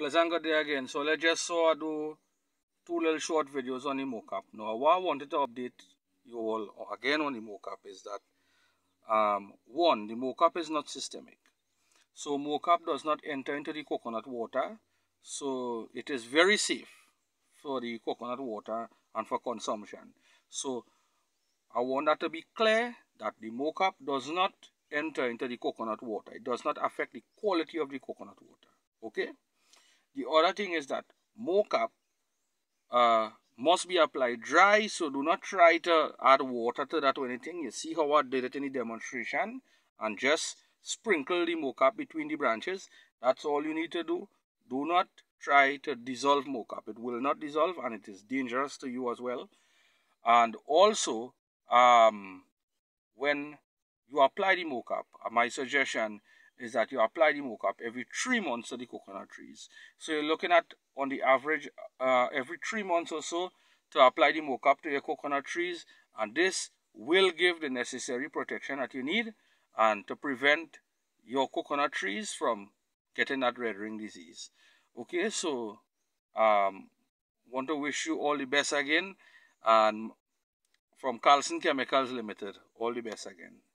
plus I'm there again so let's just so I do two little short videos on the mocap. now what I wanted to update you all again on the mocap is that um, one the mocap is not systemic so mocap does not enter into the coconut water so it is very safe for the coconut water and for consumption so I want that to be clear that the mocap does not enter into the coconut water. It does not affect the quality of the coconut water. Okay? The other thing is that mocap uh, must be applied dry, so do not try to add water to that or anything. You see how I did it in the demonstration and just sprinkle the mocap between the branches. That's all you need to do. Do not try to dissolve mocap. It will not dissolve and it is dangerous to you as well. And also, um, when you apply the mocap, uh, my suggestion is that you apply the mock every three months to the coconut trees. So you're looking at, on the average, uh, every three months or so to apply the mock to your coconut trees. And this will give the necessary protection that you need and to prevent your coconut trees from getting that red ring disease. Okay, so um, want to wish you all the best again. And from Carlson Chemicals Limited, all the best again.